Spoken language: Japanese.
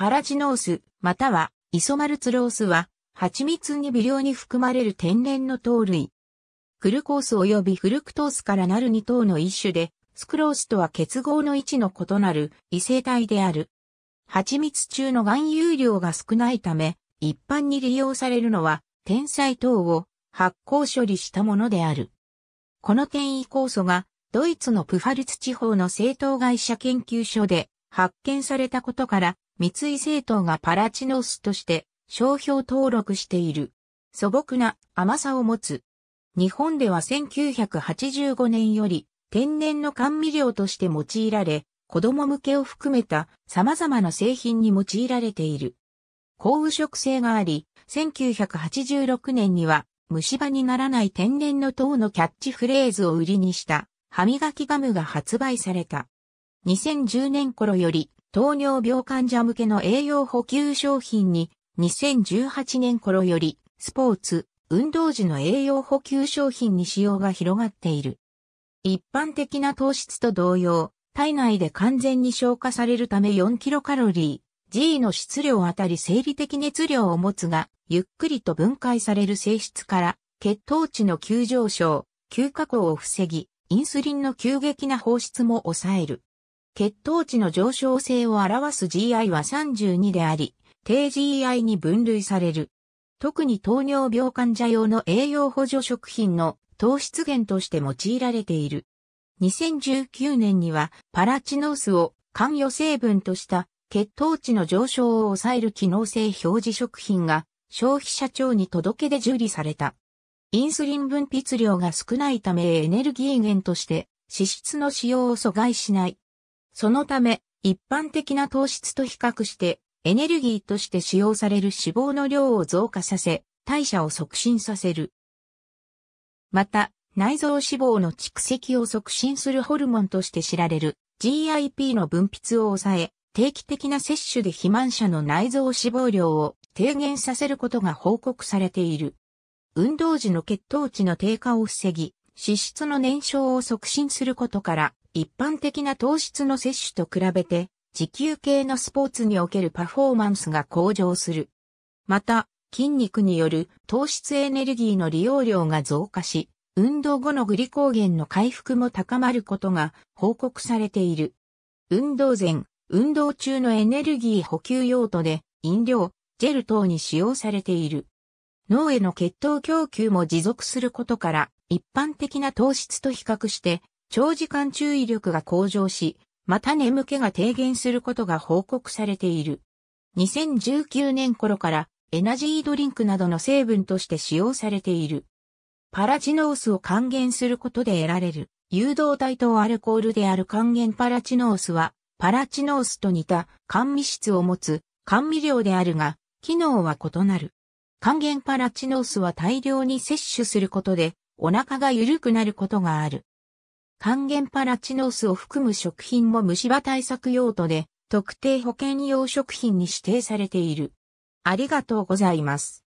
パラチノース、またはイソマルツロースは、蜂蜜に微量に含まれる天然の糖類。グルコース及びフルクトースからなる2糖の一種で、スクロースとは結合の位置の異なる異性体である。蜂蜜中の含有量が少ないため、一般に利用されるのは、天才糖を発酵処理したものである。この転移酵素が、ドイツのプファルツ地方の製糖会社研究所で発見されたことから、三井政党がパラチノスとして商標登録している。素朴な甘さを持つ。日本では1985年より天然の甘味料として用いられ、子供向けを含めた様々な製品に用いられている。高雨食性があり、1986年には虫歯にならない天然の糖のキャッチフレーズを売りにした歯磨きガムが発売された。2010年頃より糖尿病患者向けの栄養補給商品に2018年頃よりスポーツ、運動時の栄養補給商品に使用が広がっている。一般的な糖質と同様、体内で完全に消化されるため4キロカロリー G の質量あたり生理的熱量を持つが、ゆっくりと分解される性質から、血糖値の急上昇、急加工を防ぎ、インスリンの急激な放出も抑える。血糖値の上昇性を表す GI は32であり、低 GI に分類される。特に糖尿病患者用の栄養補助食品の糖質源として用いられている。2019年にはパラチノースを関与成分とした血糖値の上昇を抑える機能性表示食品が消費者庁に届けで受理された。インスリン分泌量が少ないためエネルギー源として脂質の使用を阻害しないそのため、一般的な糖質と比較して、エネルギーとして使用される脂肪の量を増加させ、代謝を促進させる。また、内臓脂肪の蓄積を促進するホルモンとして知られる GIP の分泌を抑え、定期的な摂取で肥満者の内臓脂肪量を低減させることが報告されている。運動時の血糖値の低下を防ぎ、脂質の燃焼を促進することから、一般的な糖質の摂取と比べて、持久系のスポーツにおけるパフォーマンスが向上する。また、筋肉による糖質エネルギーの利用量が増加し、運動後のグリコーゲンの回復も高まることが報告されている。運動前、運動中のエネルギー補給用途で飲料、ジェル等に使用されている。脳への血糖供給も持続することから、一般的な糖質と比較して長時間注意力が向上し、また眠気が低減することが報告されている。2019年頃からエナジードリンクなどの成分として使用されている。パラチノースを還元することで得られる誘導体とアルコールである還元パラチノースは、パラチノースと似た甘味質を持つ甘味料であるが、機能は異なる。還元パラチノースは大量に摂取することで、お腹が緩くなることがある。還元パラチノースを含む食品も虫歯対策用途で特定保険用食品に指定されている。ありがとうございます。